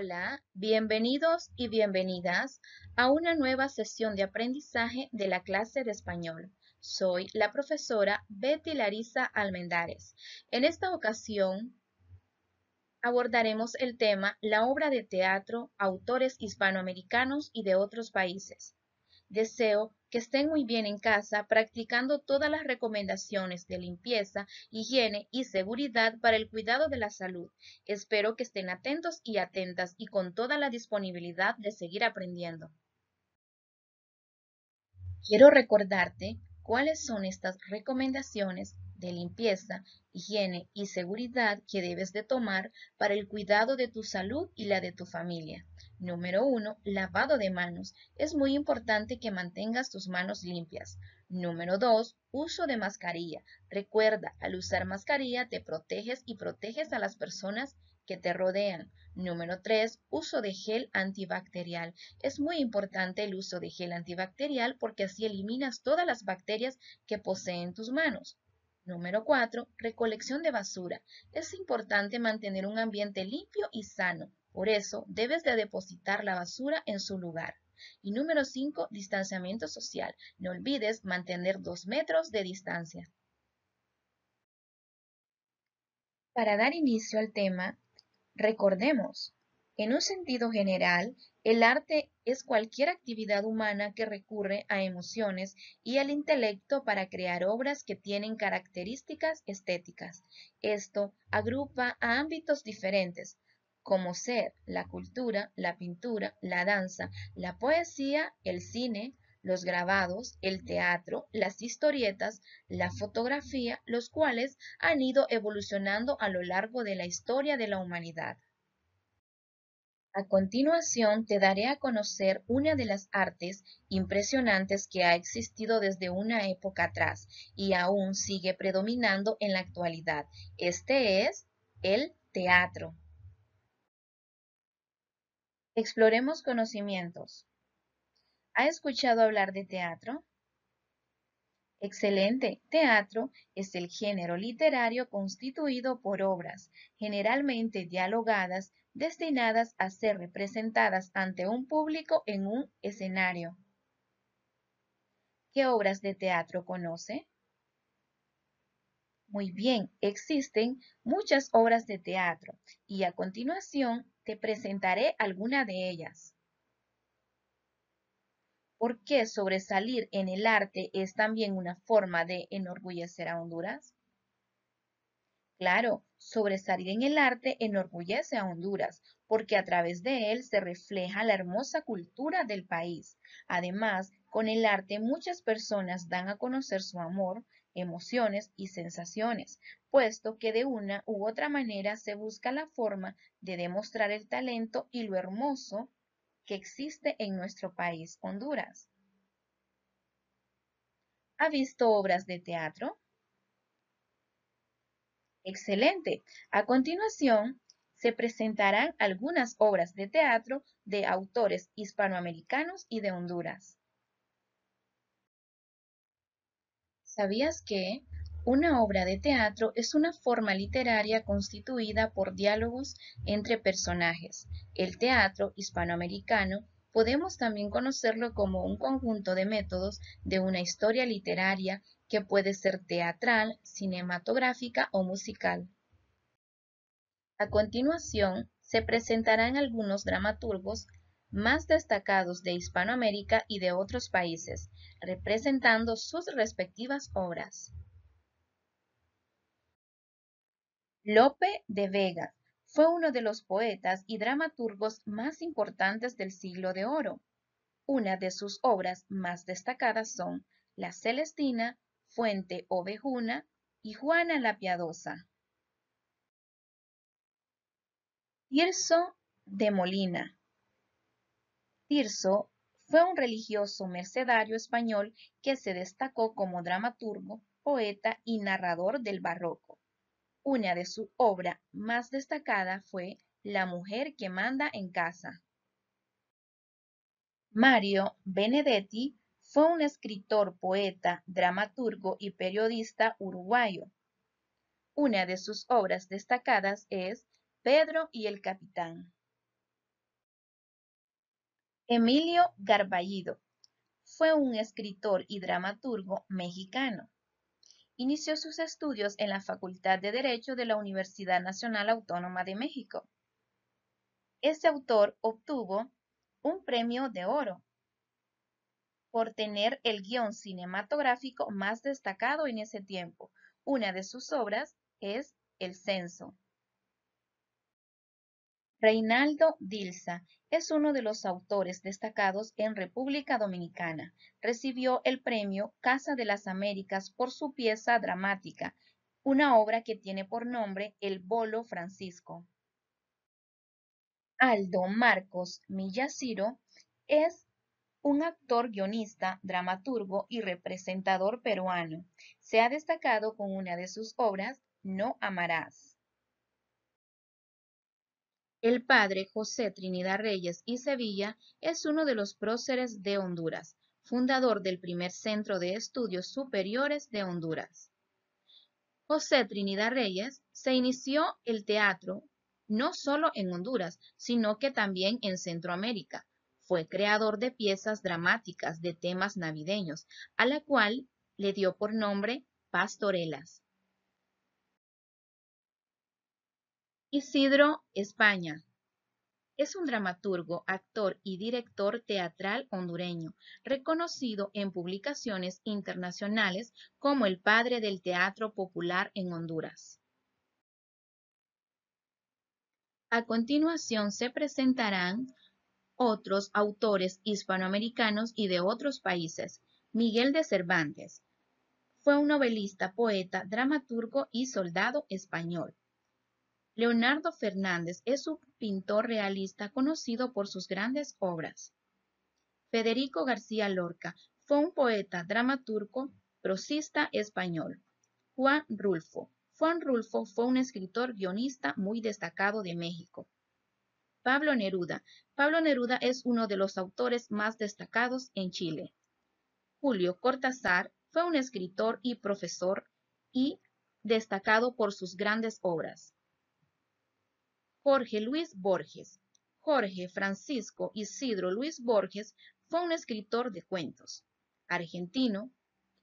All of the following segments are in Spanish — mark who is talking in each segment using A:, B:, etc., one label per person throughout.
A: Hola, bienvenidos y bienvenidas a una nueva sesión de aprendizaje de la clase de español. Soy la profesora Betty Larisa Almendares. En esta ocasión abordaremos el tema La obra de teatro, autores hispanoamericanos y de otros países. Deseo que estén muy bien en casa practicando todas las recomendaciones de limpieza, higiene y seguridad para el cuidado de la salud. Espero que estén atentos y atentas y con toda la disponibilidad de seguir aprendiendo. Quiero recordarte cuáles son estas recomendaciones de limpieza, higiene y seguridad que debes de tomar para el cuidado de tu salud y la de tu familia. Número uno, Lavado de manos. Es muy importante que mantengas tus manos limpias. Número 2. Uso de mascarilla. Recuerda, al usar mascarilla te proteges y proteges a las personas que te rodean. Número 3. Uso de gel antibacterial. Es muy importante el uso de gel antibacterial porque así eliminas todas las bacterias que poseen tus manos. Número 4. Recolección de basura. Es importante mantener un ambiente limpio y sano. Por eso, debes de depositar la basura en su lugar. Y número 5. Distanciamiento social. No olvides mantener 2 metros de distancia. Para dar inicio al tema, recordemos, en un sentido general, el arte es cualquier actividad humana que recurre a emociones y al intelecto para crear obras que tienen características estéticas. Esto agrupa a ámbitos diferentes, como ser la cultura, la pintura, la danza, la poesía, el cine, los grabados, el teatro, las historietas, la fotografía, los cuales han ido evolucionando a lo largo de la historia de la humanidad. A continuación te daré a conocer una de las artes impresionantes que ha existido desde una época atrás y aún sigue predominando en la actualidad. Este es el teatro. Exploremos conocimientos. ¿Ha escuchado hablar de teatro? Excelente. Teatro es el género literario constituido por obras, generalmente dialogadas, destinadas a ser representadas ante un público en un escenario. ¿Qué obras de teatro conoce? Muy bien, existen muchas obras de teatro y a continuación te presentaré alguna de ellas. ¿Por qué sobresalir en el arte es también una forma de enorgullecer a Honduras? Claro, sobresalir en el arte enorgullece a Honduras, porque a través de él se refleja la hermosa cultura del país. Además, con el arte muchas personas dan a conocer su amor, emociones y sensaciones, puesto que de una u otra manera se busca la forma de demostrar el talento y lo hermoso que existe en nuestro país, Honduras. ¿Ha visto obras de teatro? Excelente. A continuación, se presentarán algunas obras de teatro de autores hispanoamericanos y de Honduras. ¿Sabías que una obra de teatro es una forma literaria constituida por diálogos entre personajes. El teatro hispanoamericano podemos también conocerlo como un conjunto de métodos de una historia literaria que puede ser teatral, cinematográfica o musical. A continuación, se presentarán algunos dramaturgos más destacados de Hispanoamérica y de otros países, representando sus respectivas obras. Lope de Vega fue uno de los poetas y dramaturgos más importantes del siglo de oro. Una de sus obras más destacadas son La Celestina Fuente Ovejuna y Juana la Piadosa. Tirso de Molina. Tirso fue un religioso mercedario español que se destacó como dramaturgo, poeta y narrador del barroco. Una de su obra más destacada fue La mujer que manda en casa. Mario Benedetti fue un escritor, poeta, dramaturgo y periodista uruguayo. Una de sus obras destacadas es Pedro y el Capitán. Emilio Garballido fue un escritor y dramaturgo mexicano. Inició sus estudios en la Facultad de Derecho de la Universidad Nacional Autónoma de México. Este autor obtuvo un premio de oro por tener el guión cinematográfico más destacado en ese tiempo. Una de sus obras es El Censo. Reinaldo Dilsa es uno de los autores destacados en República Dominicana. Recibió el premio Casa de las Américas por su pieza dramática, una obra que tiene por nombre El Bolo Francisco. Aldo Marcos Millaciro es un actor, guionista, dramaturgo y representador peruano. Se ha destacado con una de sus obras, No amarás. El padre José Trinidad Reyes y Sevilla es uno de los próceres de Honduras, fundador del primer Centro de Estudios Superiores de Honduras. José Trinidad Reyes se inició el teatro no solo en Honduras, sino que también en Centroamérica, fue creador de piezas dramáticas de temas navideños, a la cual le dio por nombre Pastorelas. Isidro España, es un dramaturgo, actor y director teatral hondureño, reconocido en publicaciones internacionales como el padre del teatro popular en Honduras. A continuación se presentarán otros autores hispanoamericanos y de otros países. Miguel de Cervantes fue un novelista, poeta, dramaturgo y soldado español. Leonardo Fernández es un pintor realista conocido por sus grandes obras. Federico García Lorca fue un poeta, dramaturgo, prosista español. Juan Rulfo. Juan Rulfo fue un escritor guionista muy destacado de México. Pablo Neruda. Pablo Neruda es uno de los autores más destacados en Chile. Julio Cortázar fue un escritor y profesor y destacado por sus grandes obras. Jorge Luis Borges. Jorge Francisco Isidro Luis Borges fue un escritor de cuentos argentino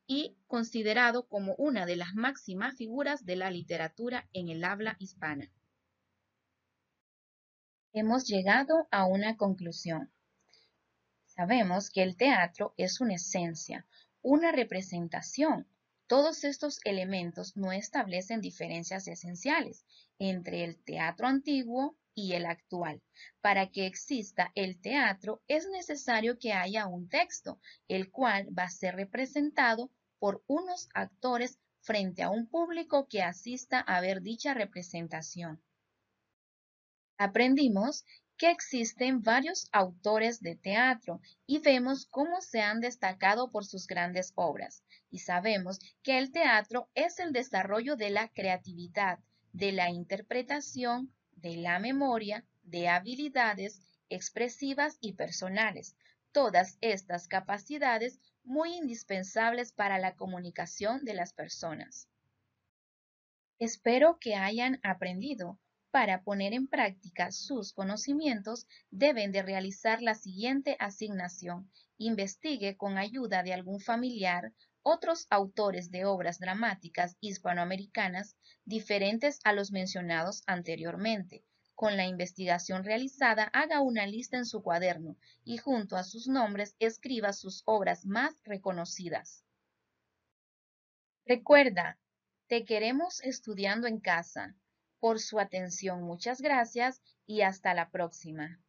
A: y considerado como una de las máximas figuras de la literatura en el habla hispana hemos llegado a una conclusión. Sabemos que el teatro es una esencia, una representación. Todos estos elementos no establecen diferencias esenciales entre el teatro antiguo y el actual. Para que exista el teatro es necesario que haya un texto, el cual va a ser representado por unos actores frente a un público que asista a ver dicha representación. Aprendimos que existen varios autores de teatro y vemos cómo se han destacado por sus grandes obras. Y sabemos que el teatro es el desarrollo de la creatividad, de la interpretación, de la memoria, de habilidades expresivas y personales. Todas estas capacidades muy indispensables para la comunicación de las personas. Espero que hayan aprendido para poner en práctica sus conocimientos deben de realizar la siguiente asignación. Investigue con ayuda de algún familiar otros autores de obras dramáticas hispanoamericanas diferentes a los mencionados anteriormente. Con la investigación realizada, haga una lista en su cuaderno y junto a sus nombres escriba sus obras más reconocidas. Recuerda, te queremos estudiando en casa por su atención. Muchas gracias y hasta la próxima.